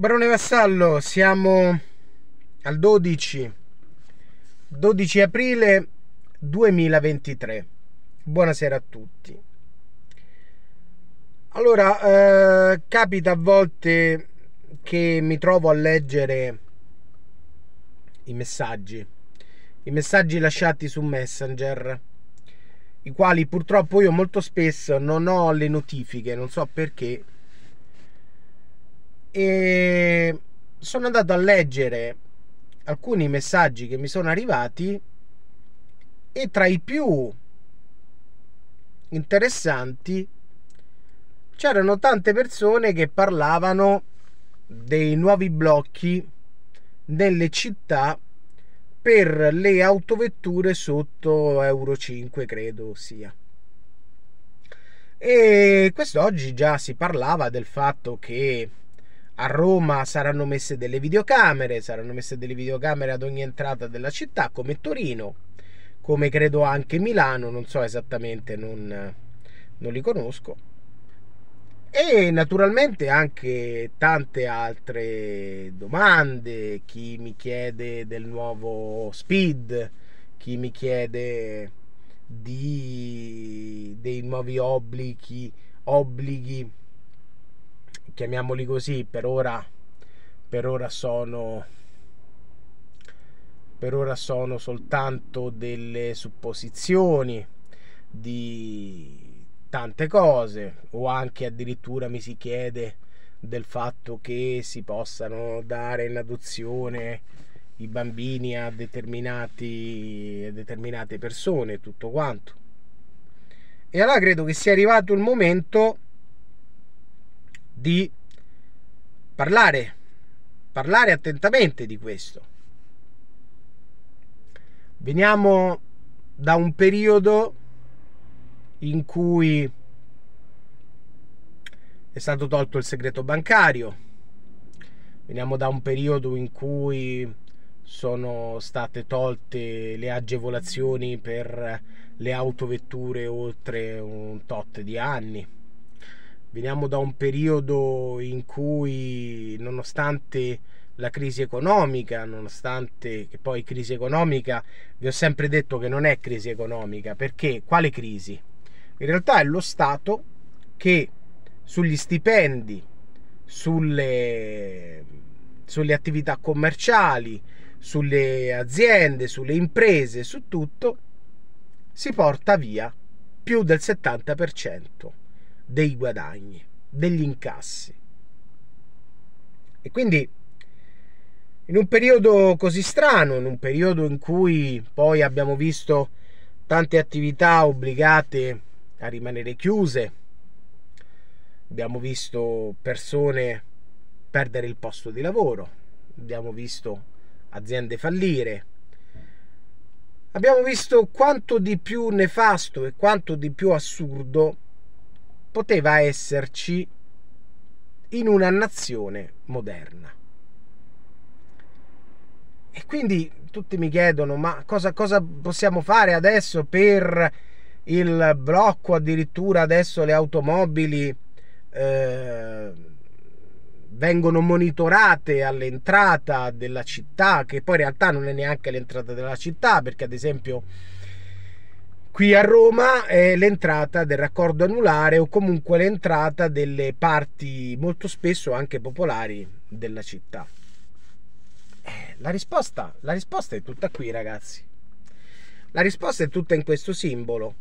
Barone Vassallo, siamo al 12, 12 aprile 2023. Buonasera a tutti. Allora, eh, capita a volte che mi trovo a leggere i messaggi, i messaggi lasciati su Messenger, i quali purtroppo io molto spesso non ho le notifiche, non so perché e sono andato a leggere alcuni messaggi che mi sono arrivati e tra i più interessanti c'erano tante persone che parlavano dei nuovi blocchi nelle città per le autovetture sotto Euro 5 credo sia e quest'oggi già si parlava del fatto che a Roma saranno messe delle videocamere, saranno messe delle videocamere ad ogni entrata della città, come Torino, come credo anche Milano, non so esattamente, non, non li conosco. E naturalmente anche tante altre domande, chi mi chiede del nuovo Speed, chi mi chiede di, dei nuovi obblighi, obblighi chiamiamoli così, per ora, per ora sono per ora sono soltanto delle supposizioni di tante cose o anche addirittura mi si chiede del fatto che si possano dare in adozione i bambini a, a determinate persone tutto quanto e allora credo che sia arrivato il momento di parlare, parlare attentamente di questo. Veniamo da un periodo in cui è stato tolto il segreto bancario, veniamo da un periodo in cui sono state tolte le agevolazioni per le autovetture oltre un tot di anni Veniamo da un periodo in cui, nonostante la crisi economica, nonostante che poi crisi economica, vi ho sempre detto che non è crisi economica, perché quale crisi? In realtà è lo Stato che sugli stipendi, sulle, sulle attività commerciali, sulle aziende, sulle imprese, su tutto, si porta via più del 70% dei guadagni, degli incassi. E quindi in un periodo così strano, in un periodo in cui poi abbiamo visto tante attività obbligate a rimanere chiuse, abbiamo visto persone perdere il posto di lavoro, abbiamo visto aziende fallire, abbiamo visto quanto di più nefasto e quanto di più assurdo poteva esserci in una nazione moderna. E quindi tutti mi chiedono, ma cosa, cosa possiamo fare adesso per il blocco, addirittura adesso le automobili eh, vengono monitorate all'entrata della città, che poi in realtà non è neanche l'entrata della città, perché ad esempio qui a Roma è l'entrata del raccordo anulare o comunque l'entrata delle parti molto spesso anche popolari della città. Eh, la, risposta, la risposta è tutta qui ragazzi. La risposta è tutta in questo simbolo.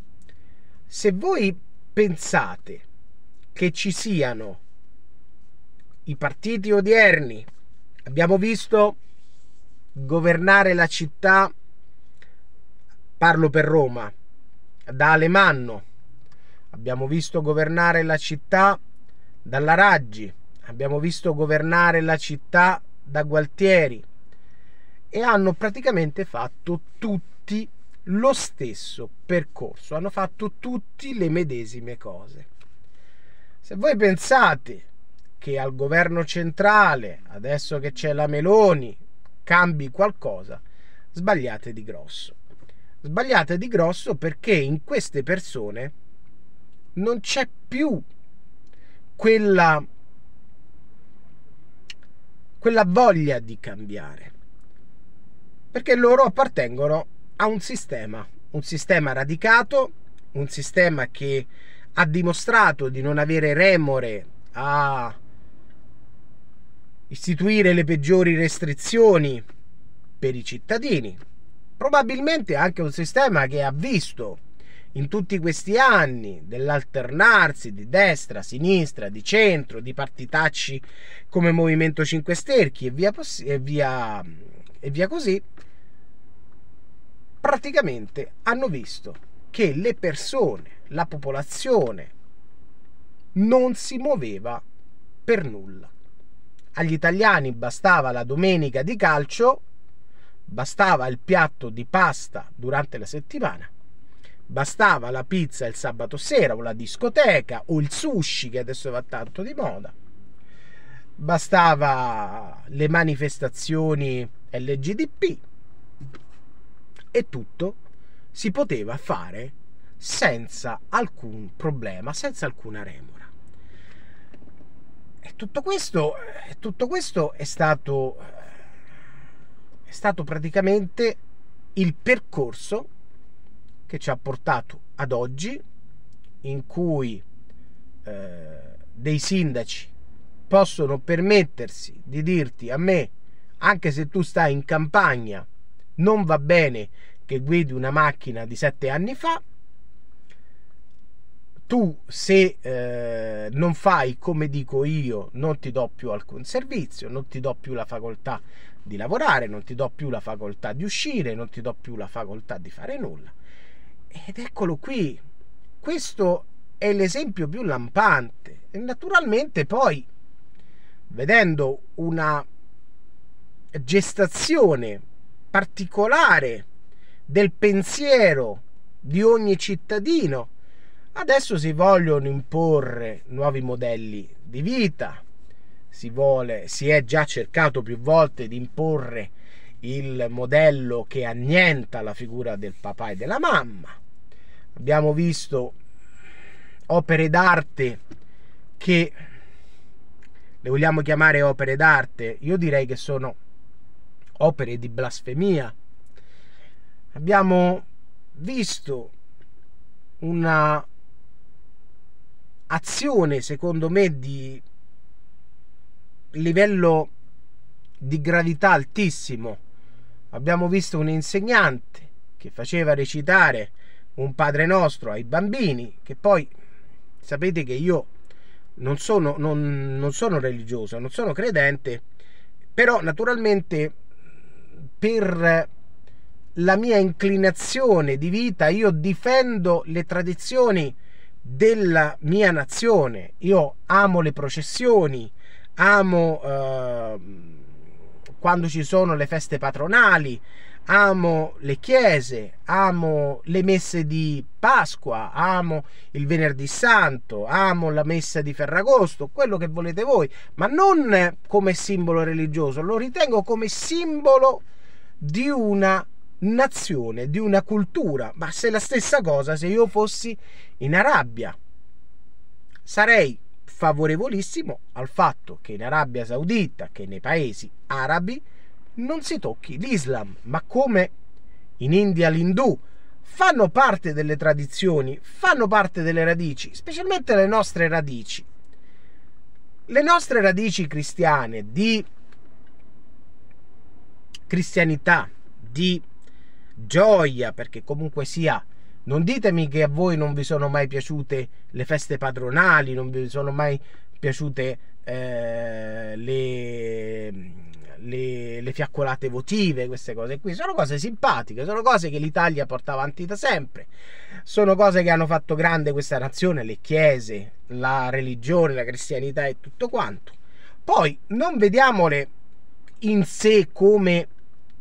Se voi pensate che ci siano i partiti odierni, abbiamo visto governare la città, parlo per Roma, da Alemanno, abbiamo visto governare la città dalla Raggi, abbiamo visto governare la città da Gualtieri e hanno praticamente fatto tutti lo stesso percorso, hanno fatto tutti le medesime cose. Se voi pensate che al governo centrale, adesso che c'è la Meloni, cambi qualcosa, sbagliate di grosso. Sbagliata di grosso perché in queste persone non c'è più quella, quella voglia di cambiare, perché loro appartengono a un sistema, un sistema radicato, un sistema che ha dimostrato di non avere remore a istituire le peggiori restrizioni per i cittadini, probabilmente anche un sistema che ha visto in tutti questi anni dell'alternarsi di destra, sinistra, di centro, di partitacci come Movimento 5 Sterchi e via, poss- e via, e via così, praticamente hanno visto che le persone, la popolazione non si muoveva per nulla. Agli italiani bastava la domenica di calcio bastava il piatto di pasta durante la settimana, bastava la pizza il sabato sera o la discoteca o il sushi che adesso va tanto di moda, bastava le manifestazioni LGDP e tutto si poteva fare senza alcun problema, senza alcuna remora. E tutto questo, tutto questo è stato è stato praticamente il percorso che ci ha portato ad oggi in cui eh, dei sindaci possono permettersi di dirti a me anche se tu stai in campagna non va bene che guidi una macchina di sette anni fa tu se eh, non fai come dico io non ti do più alcun servizio, non ti do più la facoltà di lavorare, non ti do più la facoltà di uscire, non ti do più la facoltà di fare nulla. Ed eccolo qui, questo è l'esempio più lampante. E naturalmente poi, vedendo una gestazione particolare del pensiero di ogni cittadino, adesso si vogliono imporre nuovi modelli di vita, si, vuole, si è già cercato più volte di imporre il modello che annienta la figura del papà e della mamma. Abbiamo visto opere d'arte che le vogliamo chiamare opere d'arte, io direi che sono opere di blasfemia. Abbiamo visto una azione, secondo me, di livello di gravità altissimo. Abbiamo visto un insegnante che faceva recitare un Padre nostro ai bambini, che poi sapete che io non sono, non, non sono religioso, non sono credente, però naturalmente per la mia inclinazione di vita io difendo le tradizioni della mia nazione, io amo le processioni, amo eh, quando ci sono le feste patronali, amo le chiese, amo le messe di Pasqua, amo il venerdì santo, amo la messa di Ferragosto, quello che volete voi, ma non come simbolo religioso, lo ritengo come simbolo di una nazione, di una cultura, ma se la stessa cosa se io fossi in Arabia, sarei favorevolissimo al fatto che in Arabia Saudita, che nei paesi arabi, non si tocchi l'Islam, ma come in India l'Indù, fanno parte delle tradizioni, fanno parte delle radici, specialmente le nostre radici. Le nostre radici cristiane di cristianità, di gioia, perché comunque sia non ditemi che a voi non vi sono mai piaciute le feste padronali, non vi sono mai piaciute eh, le, le, le, fiaccolate votive, queste cose qui. Sono cose simpatiche, sono cose che l'Italia porta avanti da sempre. Sono cose che hanno fatto grande questa nazione, le chiese, la religione, la cristianità e tutto quanto. Poi non vediamole in sé come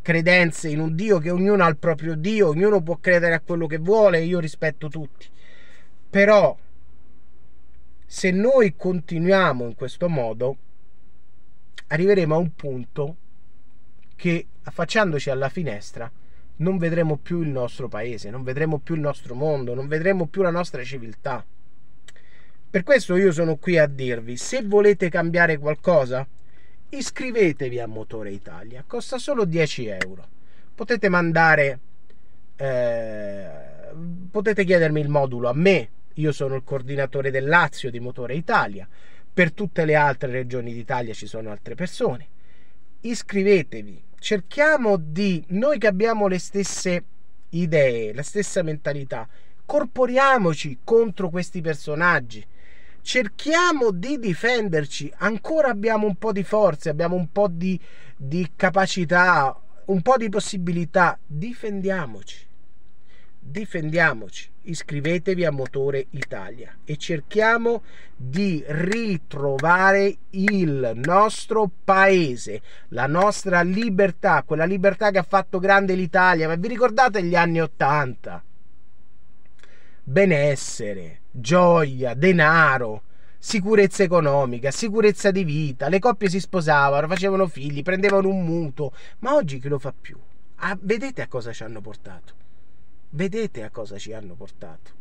credenze in un Dio, che ognuno ha il proprio Dio, ognuno può credere a quello che vuole, io rispetto tutti. Però se noi continuiamo in questo modo, arriveremo a un punto che affacciandoci alla finestra non vedremo più il nostro paese, non vedremo più il nostro mondo, non vedremo più la nostra civiltà. Per questo io sono qui a dirvi, se volete cambiare qualcosa, iscrivetevi a Motore Italia, costa solo 10 euro. Potete mandare, eh, potete chiedermi il modulo a me, io sono il coordinatore del Lazio di Motore Italia, per tutte le altre regioni d'Italia ci sono altre persone. Iscrivetevi, cerchiamo di, noi che abbiamo le stesse idee, la stessa mentalità, corporiamoci contro questi personaggi cerchiamo di difenderci, ancora abbiamo un po' di forze, abbiamo un po' di, di capacità, un po' di possibilità, difendiamoci difendiamoci, iscrivetevi a Motore Italia e cerchiamo di ritrovare il nostro paese, la nostra libertà, quella libertà che ha fatto grande l'Italia, ma vi ricordate gli anni Ottanta? Benessere, gioia, denaro, sicurezza economica, sicurezza di vita, le coppie si sposavano, facevano figli, prendevano un mutuo, ma oggi chi lo fa più? Ah, vedete a cosa ci hanno portato. Vedete a cosa ci hanno portato.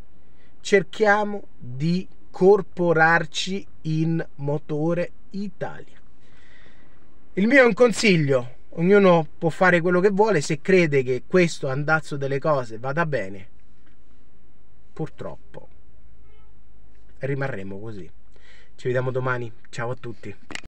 Cerchiamo di corporarci in motore Italia. Il mio è un consiglio, ognuno può fare quello che vuole, se crede che questo andazzo delle cose vada bene, purtroppo rimarremo così. Ci vediamo domani, ciao a tutti.